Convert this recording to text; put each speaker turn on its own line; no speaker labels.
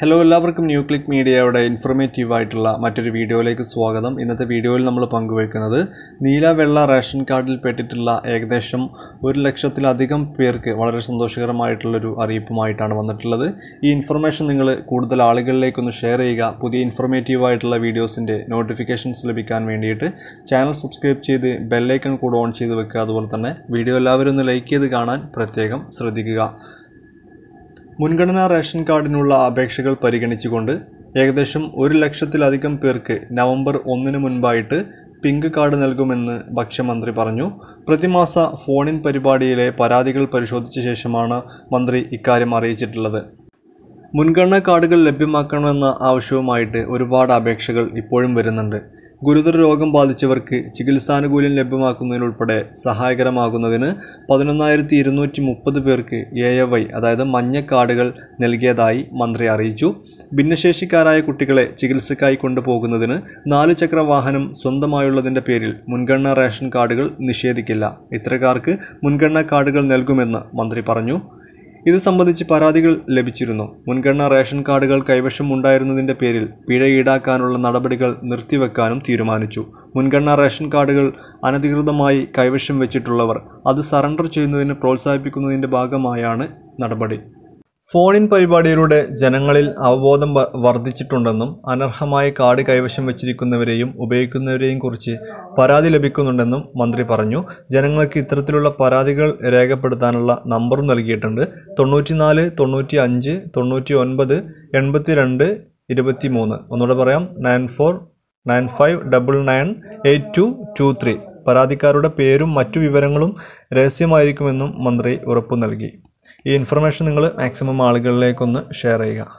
hello എല്ലാവർക്കും new click മീഡിയയുടെ informative ആയിട്ടുള്ള മറ്റൊരു വീഡിയോയിലേക്ക് സ്വാഗതം ഇന്നത്തെ വീഡിയോയിൽ നമ്മൾ പങ്കുവയ്ക്കുന്നത് നീല വെള്ള റേഷൻ കാർഡിൽ പെട്ടിട്ടുള്ള ഏകദേശം ഒരു ലക്ഷത്തിലധികം പേർക്ക് വളരെ സന്തോഷകരമായിട്ടുള്ളൊരു അറിയിപ്പുമായിട്ടാണ് വന്നിട്ടുള്ളത് ഈ ഇൻഫർമേഷൻ നിങ്ങൾ കൂടുതൽ ആളുകളിലേക്കൊന്ന് ഷെയർ ചെയ്യുക പുതിയ ഇൻഫർമേറ്റീവ് ആയിട്ടുള്ള വീഡിയോസിൻ്റെ നോട്ടിഫിക്കേഷൻസ് ലഭിക്കാൻ വേണ്ടിയിട്ട് ചാനൽ സബ്സ്ക്രൈബ് ചെയ്ത് ബെല്ലൈക്കൺ കൂടെ ഓൺ ചെയ്ത് വെക്കുക അതുപോലെ തന്നെ വീഡിയോ എല്ലാവരും ഒന്ന് ലൈക്ക് ചെയ്ത് കാണാൻ പ്രത്യേകം ശ്രദ്ധിക്കുക മുൻഗണനാ റേഷൻ കാർഡിനുള്ള അപേക്ഷകൾ പരിഗണിച്ചുകൊണ്ട് ഏകദേശം ഒരു ലക്ഷത്തിലധികം പേർക്ക് നവംബർ ഒന്നിന് മുൻപായിട്ട് പിങ്ക് കാർഡ് നൽകുമെന്ന് ഭക്ഷ്യമന്ത്രി പറഞ്ഞു പ്രതിമാസ ഫോണിൻ പരിപാടിയിലെ പരാതികൾ പരിശോധിച്ച ശേഷമാണ് മന്ത്രി ഇക്കാര്യം അറിയിച്ചിട്ടുള്ളത് മുൻഗണനാ കാർഡുകൾ ലഭ്യമാക്കണമെന്ന ആവശ്യവുമായിട്ട് ഒരുപാട് അപേക്ഷകൾ ഇപ്പോഴും വരുന്നുണ്ട് ഗുരുതര രോഗം ബാധിച്ചവർക്ക് ചികിത്സാനുകൂല്യം ലഭ്യമാക്കുന്നതിനുൾപ്പെടെ സഹായകരമാകുന്നതിന് പതിനൊന്നായിരത്തി ഇരുന്നൂറ്റി മുപ്പത് പേർക്ക് എ എ വൈ അതായത് മഞ്ഞ കാർഡുകൾ നൽകിയതായി മന്ത്രി അറിയിച്ചു ഭിന്നശേഷിക്കാരായ കുട്ടികളെ ചികിത്സയ്ക്കായി കൊണ്ടുപോകുന്നതിന് നാല് ചക്ര വാഹനം സ്വന്തമായുള്ളതിൻ്റെ പേരിൽ മുൻഗണനാ റേഷൻ കാർഡുകൾ നിഷേധിക്കില്ല ഇത്തരക്കാർക്ക് മുൻഗണനാ കാർഡുകൾ നൽകുമെന്ന് മന്ത്രി പറഞ്ഞു ഇത് സംബന്ധിച്ച് പരാതികൾ ലഭിച്ചിരുന്നു മുൻഗണനാ റേഷൻ കാർഡുകൾ കൈവശം ഉണ്ടായിരുന്നതിന്റെ പേരിൽ പിഴ ഈടാക്കാനുള്ള നടപടികൾ നിർത്തിവെക്കാനും തീരുമാനിച്ചു മുൻഗണനാ റേഷൻ കാർഡുകൾ അനധികൃതമായി കൈവശം വെച്ചിട്ടുള്ളവർ അത് സറണ്ടർ ചെയ്യുന്നതിന് പ്രോത്സാഹിപ്പിക്കുന്നതിൻ്റെ ഭാഗമായാണ് നടപടി ഫോണിൻ പരിപാടിയിലൂടെ ജനങ്ങളിൽ അവബോധം വർദ്ധിച്ചിട്ടുണ്ടെന്നും അനർഹമായി കാർഡ് കൈവശം വച്ചിരിക്കുന്നവരെയും ഉപയോഗിക്കുന്നവരെയും കുറിച്ച് പരാതി ലഭിക്കുന്നുണ്ടെന്നും മന്ത്രി പറഞ്ഞു ജനങ്ങൾക്ക് ഇത്തരത്തിലുള്ള പരാതികൾ രേഖപ്പെടുത്താനുള്ള നമ്പറും നൽകിയിട്ടുണ്ട് തൊണ്ണൂറ്റിനാല് തൊണ്ണൂറ്റി അഞ്ച് തൊണ്ണൂറ്റി ഒൻപത് എൺപത്തി രണ്ട് ഇരുപത്തി മൂന്ന് ഒന്നുകൂടെ പറയാം nine four nine five double nine eight two two three പരാതിക്കാരുടെ പേരും മറ്റു വിവരങ്ങളും രഹസ്യമായിരിക്കുമെന്നും മന്ത്രി ഉറപ്പു നൽകി ഈ ഇൻഫർമേഷൻ നിങ്ങൾ മാക്സിമം ആളുകളിലേക്കൊന്ന് ഷെയർ ചെയ്യുക